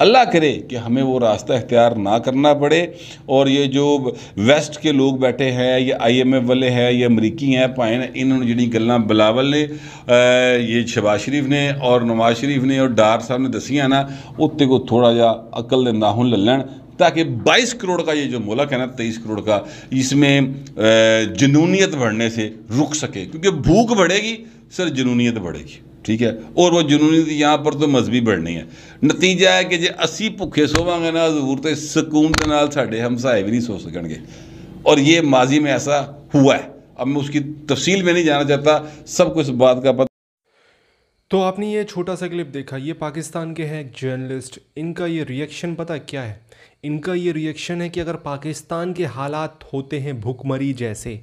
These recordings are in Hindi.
अल्लाह करे कि हमें वो रास्ता इख्तियार ना करना पड़े और ये जो वेस्ट के लोग बैठे हैं ये आईएमएफ वाले हैं ये अमरीकी हैं पाए इन्होंने जी गल् बिलावल ने ये शबाज शरीफ ने और नवाज शरीफ ने और डार साहब ने दसियां ना उत्ते को थोड़ा जहा अकल ले लैन ताकि 22 करोड़ का ये जो मुलक है ना 23 करोड़ का इसमें जनूनीत बढ़ने से रुक सके क्योंकि भूख बढ़ेगी सर जनूनीत बढ़ेगी ठीक है और वो जुनूनी थी यहाँ पर तो मजहबी बढ़नी है नतीजा है कि जो असी भुखे सोवे ना ਜ਼ਰੂਰ तो सुकून के ਨਾਲ ਸਾਡੇ ਹਮਸਾਏ ਵੀ ਨਹੀਂ ਸੋ और ये माजी में ऐसा हुआ है अब मैं उसकी तफसील में नहीं जाना चाहता सब कुछ बात का पता तो आपने ये छोटा सा क्लिप देखा ये पाकिस्तान के हैं जर्नलिस्ट इनका ये रिएक्शन पता क्या है इनका ये रिएक्शन है कि अगर पाकिस्तान के हालात होते हैं भुखमरी जैसे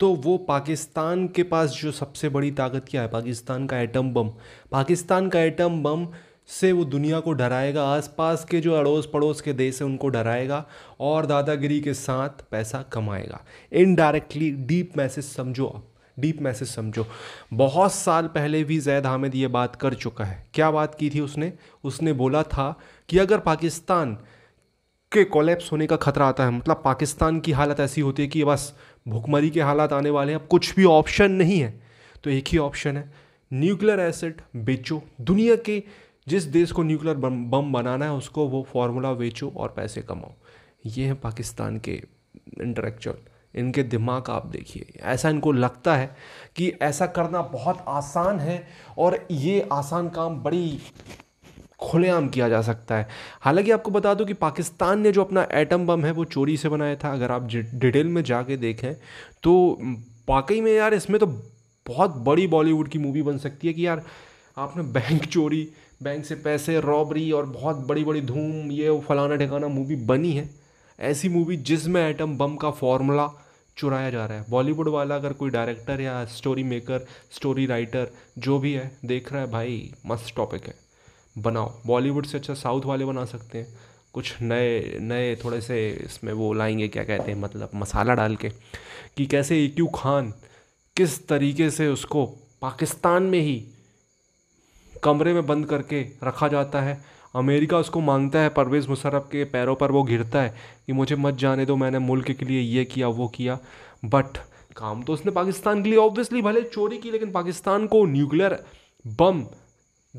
तो वो पाकिस्तान के पास जो सबसे बड़ी ताकत क्या है पाकिस्तान का एटम बम पाकिस्तान का एटम बम से वो दुनिया को डराएगा आसपास के जो अड़ोस पड़ोस के देश हैं उनको डराएगा और दादागिरी के साथ पैसा कमाएगा इनडायरेक्टली डीप मैसेज समझो आप डीप मैसेज समझो बहुत साल पहले भी जैद हामिद ये बात कर चुका है क्या बात की थी उसने उसने बोला था कि अगर पाकिस्तान के कोलेप्स होने का खतरा आता है मतलब पाकिस्तान की हालत ऐसी होती है कि बस भुखमरी के हालात आने वाले हैं अब कुछ भी ऑप्शन नहीं है तो एक ही ऑप्शन है न्यूक्लियर एसेट बेचो दुनिया के जिस देश को न्यूक्लियर बम बनाना है उसको वो फार्मूला बेचो और पैसे कमाओ ये है पाकिस्तान के इंटरेक्चुअल इनके दिमाग आप देखिए ऐसा इनको लगता है कि ऐसा करना बहुत आसान है और ये आसान काम बड़ी खुलेआम किया जा सकता है हालांकि आपको बता दूं कि पाकिस्तान ने जो अपना एटम बम है वो चोरी से बनाया था अगर आप डिटेल में जाके देखें तो वाकई में यार इसमें तो बहुत बड़ी बॉलीवुड की मूवी बन सकती है कि यार आपने बैंक चोरी बैंक से पैसे रॉबरी और बहुत बड़ी बड़ी धूम ये फलाना ठिकाना मूवी बनी है ऐसी मूवी जिसमें एटम बम का फॉर्मूला चुराया जा रहा है बॉलीवुड वाला अगर कोई डायरेक्टर या स्टोरी मेकर स्टोरी राइटर जो भी है देख रहा है भाई मस्त टॉपिक है बनाओ बॉलीवुड से अच्छा साउथ वाले बना सकते हैं कुछ नए नए थोड़े से इसमें वो लाएंगे क्या कहते हैं मतलब मसाला डाल के कि कैसे ए e क्यू खान किस तरीके से उसको पाकिस्तान में ही कमरे में बंद करके रखा जाता है अमेरिका उसको मांगता है परवेज़ मुशरफ के पैरों पर वो घिरता है कि मुझे मत जाने दो मैंने मुल्क के लिए ये किया वो किया बट काम तो उसने पाकिस्तान के लिए ऑब्वियसली भले चोरी की लेकिन पाकिस्तान को न्यूक्लियर बम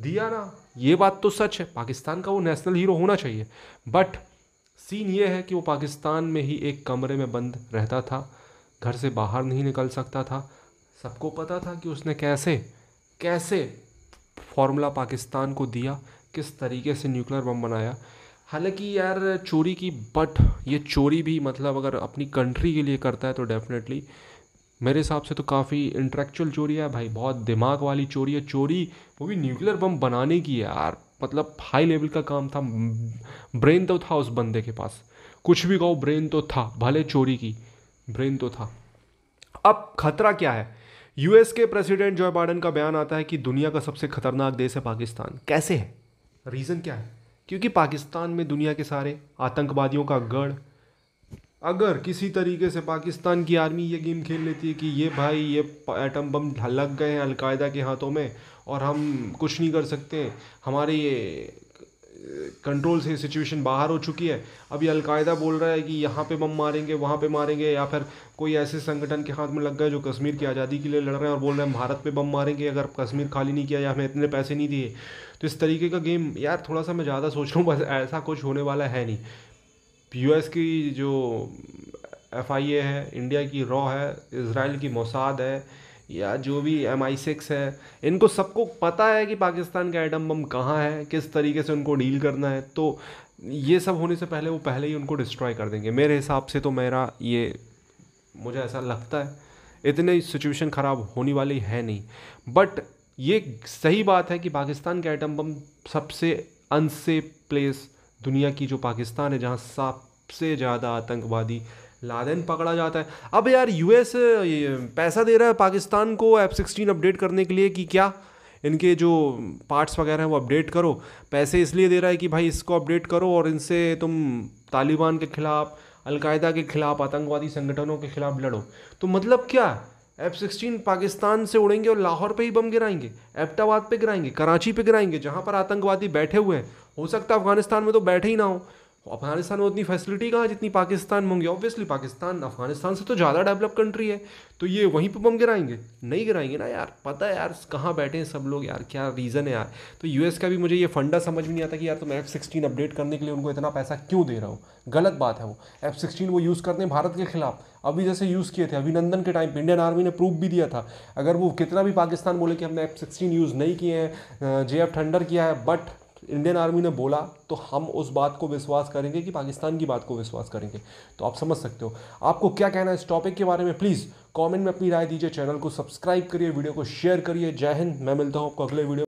दिया ना ये बात तो सच है पाकिस्तान का वो नेशनल हीरो होना चाहिए बट सीन ये है कि वो पाकिस्तान में ही एक कमरे में बंद रहता था घर से बाहर नहीं निकल सकता था सबको पता था कि उसने कैसे कैसे फॉर्मूला पाकिस्तान को दिया किस तरीके से न्यूक्लियर बम बनाया हालांकि यार चोरी की बट ये चोरी भी मतलब अगर अपनी कंट्री के लिए करता है तो डेफिनेटली मेरे हिसाब से तो काफ़ी इंटेलेक्चुअल चोरी है भाई बहुत दिमाग वाली चोरी है चोरी वो भी न्यूक्लियर बम बनाने की है यार मतलब हाई लेवल का काम था ब्रेन तो था उस बंदे के पास कुछ भी कहो ब्रेन तो था भले चोरी की ब्रेन तो था अब खतरा क्या है यूएस के प्रेसिडेंट जो बाइडन का बयान आता है कि दुनिया का सबसे खतरनाक देश है पाकिस्तान कैसे है रीज़न क्या है क्योंकि पाकिस्तान में दुनिया के सारे आतंकवादियों का गढ़ अगर किसी तरीके से पाकिस्तान की आर्मी ये गेम खेल लेती है कि ये भाई ये एटम बम लग गए हैं अलकायदा के हाथों में और हम कुछ नहीं कर सकते हमारे ये कंट्रोल से सिचुएशन बाहर हो चुकी है अभी अलकायदा बोल रहा है कि यहाँ पे बम मारेंगे वहाँ पे मारेंगे या फिर कोई ऐसे संगठन के हाथ में लग गए जो कश्मीर की आज़ादी के लिए लड़ रहे हैं और बोल रहे हैं भारत पे बम मारेंगे अगर कश्मीर खाली नहीं किया या हमें इतने पैसे नहीं दिए तो इस तरीके का गेम यार थोड़ा सा मैं ज़्यादा सोच रहा हूँ बस ऐसा कुछ होने वाला है नहीं यूएस की जो एफ आई ए है इंडिया की रॉ है इसराइल की मोसाद है या जो भी एम आई सिक्स है इनको सबको पता है कि पाकिस्तान का एटम बम कहाँ है किस तरीके से उनको डील करना है तो ये सब होने से पहले वो पहले ही उनको डिस्ट्रॉय कर देंगे मेरे हिसाब से तो मेरा ये मुझे ऐसा लगता है इतने सिचुएशन ख़राब होने वाली है नहीं बट ये सही बात है कि पाकिस्तान का एटम बम सबसे अनसेफ प्लेस दुनिया की जो पाकिस्तान है जहाँ साफ सबसे ज़्यादा आतंकवादी लादेन पकड़ा जाता है अब यार यूएस पैसा दे रहा है पाकिस्तान को एफ सिक्सटीन अपडेट करने के लिए कि क्या इनके जो पार्ट्स वगैरह हैं वो अपडेट करो पैसे इसलिए दे रहा है कि भाई इसको अपडेट करो और इनसे तुम तालिबान के ख़िलाफ़ अलकायदा के ख़िलाफ़ आतंकवादी संगठनों के ख़िलाफ़ लड़ो तो मतलब क्या एफ सिक्सटीन पाकिस्तान से उड़ेंगे और लाहौर पे ही बम गिराएंगे एबटाबाद पे गिराएंगे कराची पे गिराएंगे जहाँ पर आतंकवादी बैठे हुए हैं हो सकता है अफगानिस्तान में तो बैठे ही ना हो तो अफगानिस्तान में उतनी फैसिलिटी कहाँ जितनी पाकिस्तान में होंगी ऑब्वियसली पाकिस्तान अफगानिस्तान से तो ज़्यादा डेवलप कंट्री है तो ये वहीं पे बम गिराएंगे नहीं गिराएंगे ना यार पता है यार कहाँ बैठे हैं सब लोग यार क्या रीज़न है यार तो यूएस का भी मुझे ये फंडा समझ में नहीं आता कि यार तुम एफ़ सिक्सटीन अपडेट करने के लिए उनको इतना पैसा क्यों दे रहा हो गलत बात है वो एफ़ सिक्सटीन वो यूज़ करते हैं भारत के खिलाफ अभी जैसे यूज़ किए थे अभिनंदन के टाइम पर इंडियन आर्मी ने प्रूफ भी दिया था अगर वो कितना भी पाकिस्तान बोले कि हमने एफ़ सिक्सटीन यूज़ नहीं किए हैं जे एफ ठंडर किया है बट इंडियन आर्मी ने बोला तो हम उस बात को विश्वास करेंगे कि पाकिस्तान की बात को विश्वास करेंगे तो आप समझ सकते हो आपको क्या कहना है इस टॉपिक के बारे में प्लीज़ कमेंट में अपनी राय दीजिए चैनल को सब्सक्राइब करिए वीडियो को शेयर करिए जय हिंद मैं मिलता हूँ आपको अगले वीडियो